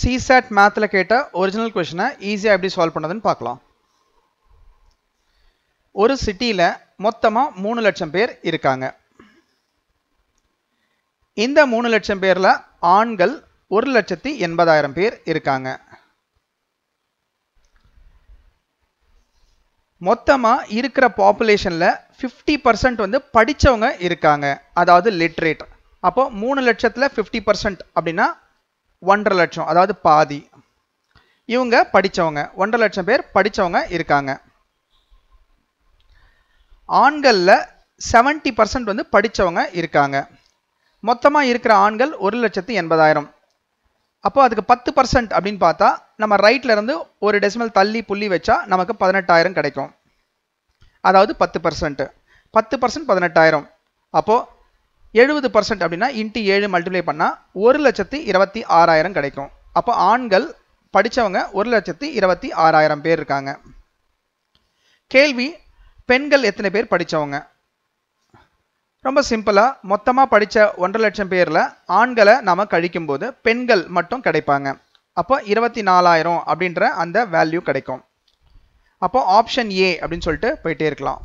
CSAT மேத்தில் கேட்டால் original கொஷினை ஈஸியாக எப்படி சால்வ் பண்ணதுன்னு பார்க்கலாம் ஒரு சிட்டியில் மொத்தமாக மூணு லட்சம் பேர் இருக்காங்க இந்த மூணு லட்சம் பேரில் ஆண்கள் ஒரு லட்சத்தி எண்பதாயிரம் பேர் இருக்காங்க மொத்தமாக இருக்கிற பாப்புலேஷனில் ஃபிஃப்டி வந்து படித்தவங்க இருக்காங்க அதாவது லிட்ரேட் அப்போ மூணு லட்சத்தில் ஃபிஃப்டி அப்படினா அப்படின்னா ஒன்றரை லட்சம் அதாவது பாதி இவங்க படித்தவங்க ஒன்றரை லட்சம் பேர் படித்தவங்க இருக்காங்க ஆண்களில் செவன்ட்டி பர்சன்ட் வந்து படித்தவங்க இருக்காங்க மொத்தமாக இருக்கிற ஆண்கள் ஒரு லட்சத்து எண்பதாயிரம் அப்போ அதுக்கு பத்து பர்சன்ட் அப்படின்னு பார்த்தா நம்ம ரைட்டில் இருந்து ஒரு டெசிமல் தள்ளி புள்ளி வச்சா நமக்கு பதினெட்டாயிரம் கிடைக்கும் அதாவது பத்து பர்சன்ட்டு பத்து பர்சன்ட் பதினெட்டாயிரம் அப்போது எழுபது பர்சன்ட் அப்படின்னா இன்ட்டு ஏழு மல்டிப்ளை பண்ணால் ஒரு லட்சத்தி இருபத்தி ஆறாயிரம் கிடைக்கும் அப்போ ஆண்கள் படித்தவங்க ஒரு லட்சத்தி இருபத்தி ஆறாயிரம் பேர் இருக்காங்க கேள்வி பெண்கள் எத்தனை பேர் படித்தவங்க ரொம்ப சிம்பிளாக மொத்தமாக படித்த ஒன்றரை லட்சம் பேரில் ஆண்களை நாம் கழிக்கும்போது பெண்கள் மட்டும் கிடைப்பாங்க அப்போ இருபத்தி நாலாயிரம் அப்படின்ற அந்த வேல்யூ கிடைக்கும் அப்போ ஆப்ஷன் ஏ அப்படின்னு சொல்லிட்டு போயிட்டே இருக்கலாம்